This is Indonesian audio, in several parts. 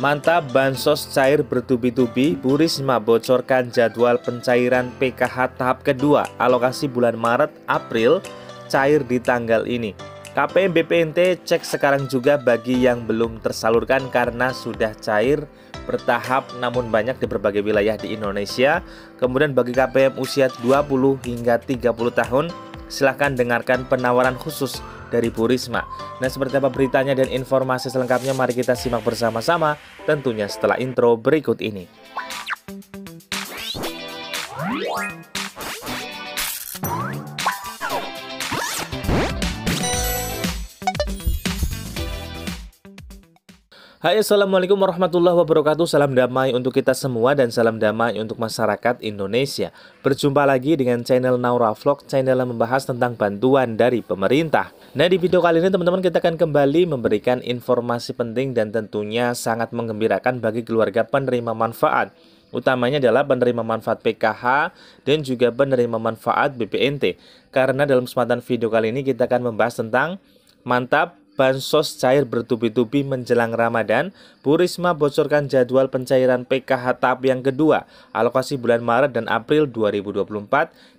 Mantap Bansos cair bertubi-tubi, Bu Risma bocorkan jadwal pencairan PKH tahap kedua alokasi bulan Maret, April cair di tanggal ini. KPM BPNT cek sekarang juga bagi yang belum tersalurkan karena sudah cair bertahap namun banyak di berbagai wilayah di Indonesia. Kemudian bagi KPM usia 20 hingga 30 tahun silahkan dengarkan penawaran khusus dari Bu Risma. Nah, seperti apa beritanya dan informasi selengkapnya mari kita simak bersama-sama tentunya setelah intro berikut ini. Hai Assalamualaikum warahmatullahi wabarakatuh Salam damai untuk kita semua dan salam damai untuk masyarakat Indonesia Berjumpa lagi dengan channel Naura Vlog Channel yang membahas tentang bantuan dari pemerintah Nah di video kali ini teman-teman kita akan kembali memberikan informasi penting Dan tentunya sangat mengembirakan bagi keluarga penerima manfaat Utamanya adalah penerima manfaat PKH dan juga penerima manfaat BPNT Karena dalam kesempatan video kali ini kita akan membahas tentang Mantap bansos cair bertubi-tubi menjelang Ramadan, Bu Risma bocorkan jadwal pencairan PKH tahap yang kedua, alokasi bulan Maret dan April 2024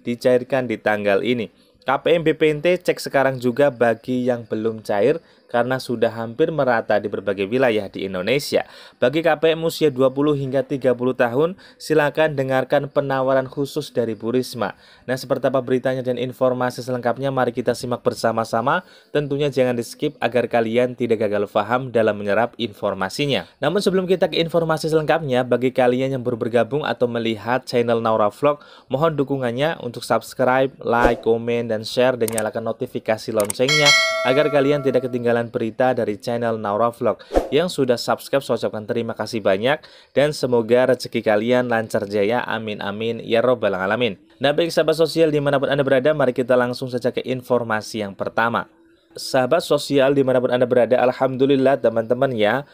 dicairkan di tanggal ini. KPM BPNT cek sekarang juga bagi yang belum cair karena sudah hampir merata di berbagai wilayah di Indonesia. Bagi KPM usia 20 hingga 30 tahun, silakan dengarkan penawaran khusus dari Bu Risma. Nah, seperti apa beritanya dan informasi selengkapnya, mari kita simak bersama-sama. Tentunya jangan di-skip agar kalian tidak gagal paham dalam menyerap informasinya. Namun sebelum kita ke informasi selengkapnya, bagi kalian yang baru bergabung atau melihat channel Naura Vlog, mohon dukungannya untuk subscribe, like, komen, dan share, dan nyalakan notifikasi loncengnya agar kalian tidak ketinggalan berita dari channel Naura Vlog. Yang sudah subscribe, saya ucapkan terima kasih banyak. Dan semoga rezeki kalian lancar jaya. Amin, amin. Ya robbal alamin. Nah baik sahabat sosial dimanapun Anda berada, mari kita langsung saja ke informasi yang pertama. Sahabat sosial dimanapun Anda berada, Alhamdulillah teman-teman ya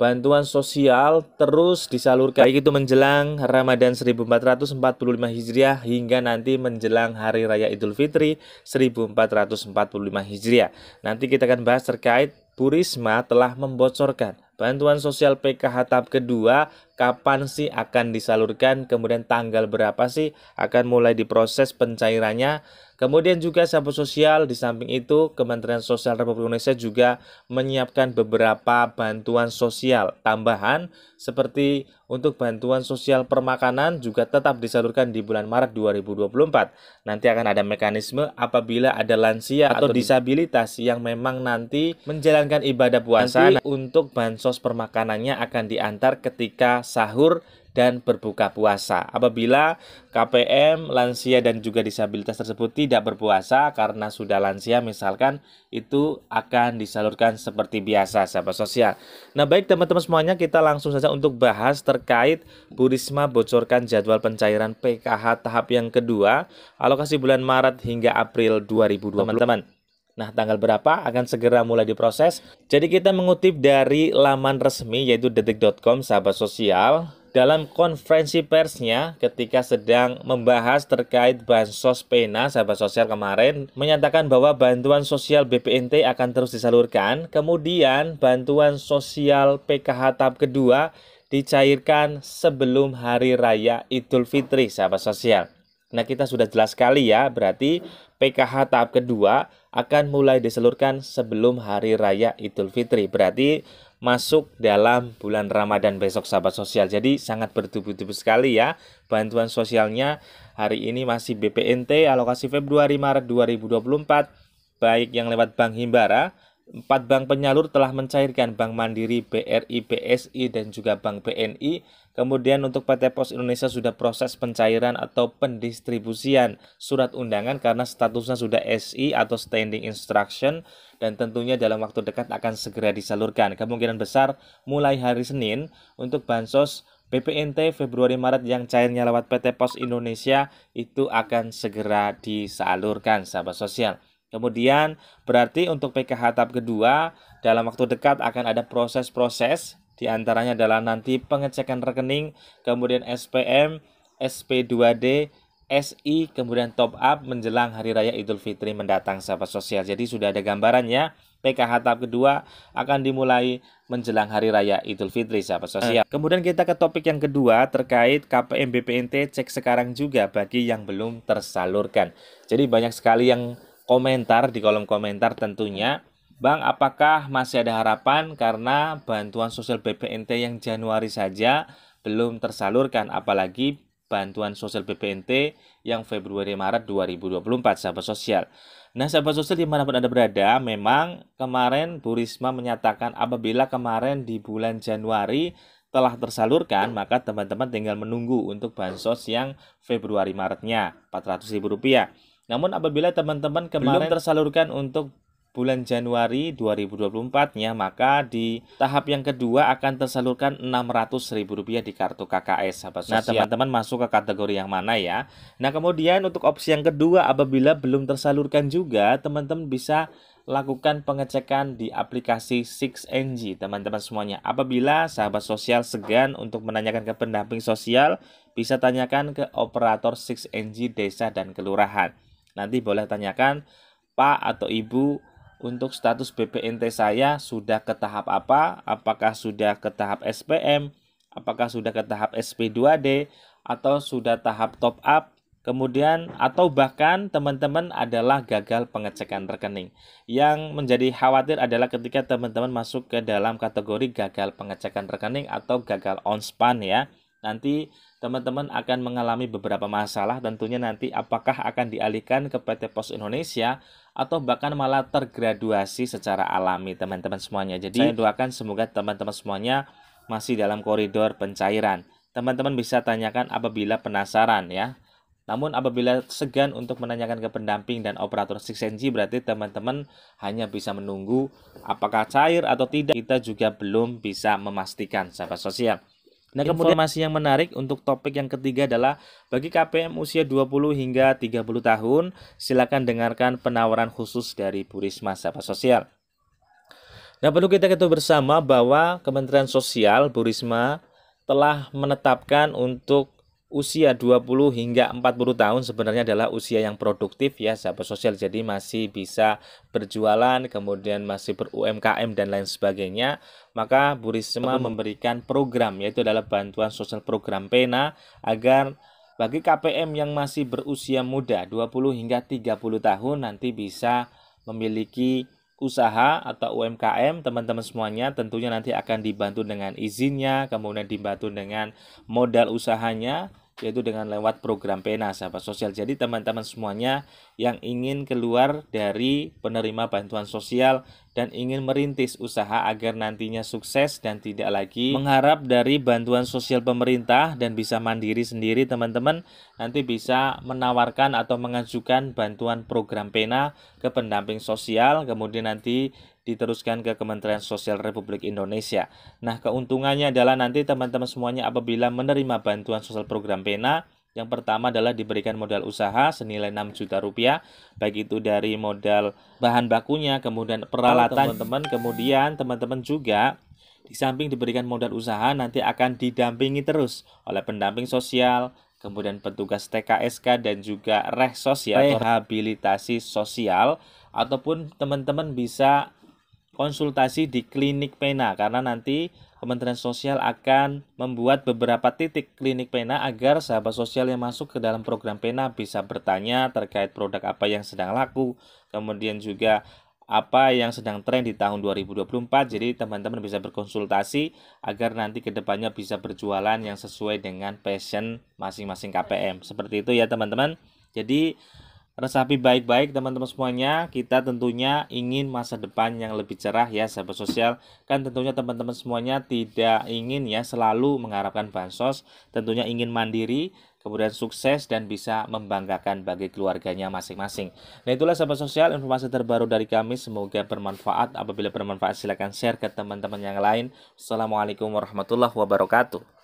bantuan sosial terus disalurkan baik itu menjelang Ramadan 1445 Hijriah hingga nanti menjelang Hari Raya Idul Fitri 1445 Hijriah. Nanti kita akan bahas terkait Burisma telah membocorkan Bantuan sosial PKH tahap kedua kapan sih akan disalurkan, kemudian tanggal berapa sih akan mulai diproses pencairannya. Kemudian juga sahabat sosial di samping itu Kementerian Sosial Republik Indonesia juga menyiapkan beberapa bantuan sosial tambahan seperti untuk bantuan sosial permakanan juga tetap disalurkan di bulan Maret 2024. Nanti akan ada mekanisme apabila ada lansia atau disabilitas yang memang nanti menjalankan ibadah puasa nanti untuk bansos bansos permakanannya akan diantar ketika sahur dan berbuka puasa. Apabila KPM, lansia dan juga disabilitas tersebut tidak berpuasa karena sudah lansia misalkan itu akan disalurkan seperti biasa sahabat sosial. Nah, baik teman-teman semuanya kita langsung saja untuk bahas terkait Bu bocorkan jadwal pencairan PKH tahap yang kedua alokasi bulan Maret hingga April 2020. Teman-teman Nah, tanggal berapa akan segera mulai diproses. Jadi kita mengutip dari laman resmi yaitu detik.com sahabat sosial dalam konferensi persnya ketika sedang membahas terkait bansos pena sahabat sosial kemarin menyatakan bahwa bantuan sosial BPNT akan terus disalurkan. Kemudian bantuan sosial PKH tahap kedua dicairkan sebelum hari raya Idul Fitri sahabat sosial. Nah, kita sudah jelas sekali ya, berarti PKH tahap kedua akan mulai diseluruhkan sebelum hari raya Idul Fitri. Berarti masuk dalam bulan Ramadan besok sahabat sosial. Jadi sangat bertubi-tubi sekali ya bantuan sosialnya hari ini masih BPNT alokasi Februari Maret 2024 baik yang lewat Bank Himbara Empat bank penyalur telah mencairkan Bank Mandiri, BRI, BSI, dan juga Bank BNI. Kemudian untuk PT Pos Indonesia sudah proses pencairan atau pendistribusian surat undangan karena statusnya sudah SI atau Standing Instruction dan tentunya dalam waktu dekat akan segera disalurkan. Kemungkinan besar mulai hari Senin untuk Bansos BPNT Februari Maret yang cairnya lewat PT Pos Indonesia itu akan segera disalurkan sahabat sosial. Kemudian berarti untuk PKH tahap kedua dalam waktu dekat akan ada proses-proses di antaranya adalah nanti pengecekan rekening, kemudian SPM, SP2D, SI, kemudian top up menjelang hari raya Idul Fitri mendatang sahabat sosial. Jadi sudah ada gambarannya PKH tahap kedua akan dimulai menjelang hari raya Idul Fitri sahabat sosial. Eh. Kemudian kita ke topik yang kedua terkait KPM BPNT cek sekarang juga bagi yang belum tersalurkan. Jadi banyak sekali yang komentar di kolom komentar tentunya. Bang, apakah masih ada harapan karena bantuan sosial BPNT yang Januari saja belum tersalurkan apalagi bantuan sosial BPNT yang Februari Maret 2024 sahabat sosial. Nah, sahabat sosial dimanapun Anda berada, memang kemarin Bu Risma menyatakan apabila kemarin di bulan Januari telah tersalurkan, maka teman-teman tinggal menunggu untuk bansos yang Februari Maretnya, 400 ribu rupiah. Namun apabila teman-teman kemarin belum tersalurkan untuk bulan Januari 2024 ya maka di tahap yang kedua akan tersalurkan Rp600.000 di kartu KKS sahabat nah, sosial. Nah, teman-teman masuk ke kategori yang mana ya? Nah, kemudian untuk opsi yang kedua apabila belum tersalurkan juga, teman-teman bisa lakukan pengecekan di aplikasi 6NG teman-teman semuanya. Apabila sahabat sosial segan untuk menanyakan ke pendamping sosial, bisa tanyakan ke operator 6NG desa dan kelurahan. Nanti boleh tanyakan Pak atau Ibu untuk status BPNT saya sudah ke tahap apa? Apakah sudah ke tahap SPM? Apakah sudah ke tahap SP2D atau sudah tahap top up? Kemudian atau bahkan teman-teman adalah gagal pengecekan rekening. Yang menjadi khawatir adalah ketika teman-teman masuk ke dalam kategori gagal pengecekan rekening atau gagal on span ya. Nanti teman-teman akan mengalami beberapa masalah tentunya nanti apakah akan dialihkan ke PT Pos Indonesia atau bahkan malah tergraduasi secara alami teman-teman semuanya. Jadi saya doakan semoga teman-teman semuanya masih dalam koridor pencairan. Teman-teman bisa tanyakan apabila penasaran ya. Namun apabila segan untuk menanyakan ke pendamping dan operator 6NG berarti teman-teman hanya bisa menunggu apakah cair atau tidak kita juga belum bisa memastikan sahabat sosial. Nah, kemudian masih yang menarik untuk topik yang ketiga adalah bagi KPM usia 20 hingga 30 tahun, silakan dengarkan penawaran khusus dari Bu Risma Sapa Sosial. Nah, perlu kita ketahui bersama bahwa Kementerian Sosial Bu Risma telah menetapkan untuk usia 20 hingga 40 tahun sebenarnya adalah usia yang produktif ya sahabat sosial jadi masih bisa berjualan kemudian masih berUMKM dan lain sebagainya maka Bu Risma memberikan program yaitu adalah bantuan sosial program PENA agar bagi KPM yang masih berusia muda 20 hingga 30 tahun nanti bisa memiliki usaha atau UMKM teman-teman semuanya tentunya nanti akan dibantu dengan izinnya kemudian dibantu dengan modal usahanya yaitu dengan lewat program pena sahabat sosial. Jadi teman-teman semuanya yang ingin keluar dari penerima bantuan sosial dan ingin merintis usaha agar nantinya sukses dan tidak lagi mengharap dari bantuan sosial pemerintah dan bisa mandiri sendiri teman-teman nanti bisa menawarkan atau mengajukan bantuan program pena ke pendamping sosial kemudian nanti diteruskan ke Kementerian Sosial Republik Indonesia. Nah, keuntungannya adalah nanti teman-teman semuanya apabila menerima bantuan sosial program pena yang pertama adalah diberikan modal usaha senilai 6 juta rupiah, baik itu dari modal bahan bakunya, kemudian peralatan, teman-teman. Kemudian teman-teman juga di samping diberikan modal usaha nanti akan didampingi terus oleh pendamping sosial, kemudian petugas TKSK dan juga rek ya, rehabilitasi sosial ataupun teman-teman bisa konsultasi di klinik pena karena nanti Kementerian Sosial akan membuat beberapa titik klinik pena agar sahabat sosial yang masuk ke dalam program pena bisa bertanya terkait produk apa yang sedang laku, kemudian juga apa yang sedang tren di tahun 2024. Jadi teman-teman bisa berkonsultasi agar nanti kedepannya bisa berjualan yang sesuai dengan passion masing-masing KPM. Seperti itu ya teman-teman. Jadi resapi baik-baik teman-teman semuanya. Kita tentunya ingin masa depan yang lebih cerah ya sahabat sosial. Kan tentunya teman-teman semuanya tidak ingin ya selalu mengharapkan bansos, tentunya ingin mandiri, kemudian sukses dan bisa membanggakan bagi keluarganya masing-masing. Nah itulah sahabat sosial informasi terbaru dari kami. Semoga bermanfaat. Apabila bermanfaat silakan share ke teman-teman yang lain. Assalamualaikum warahmatullahi wabarakatuh.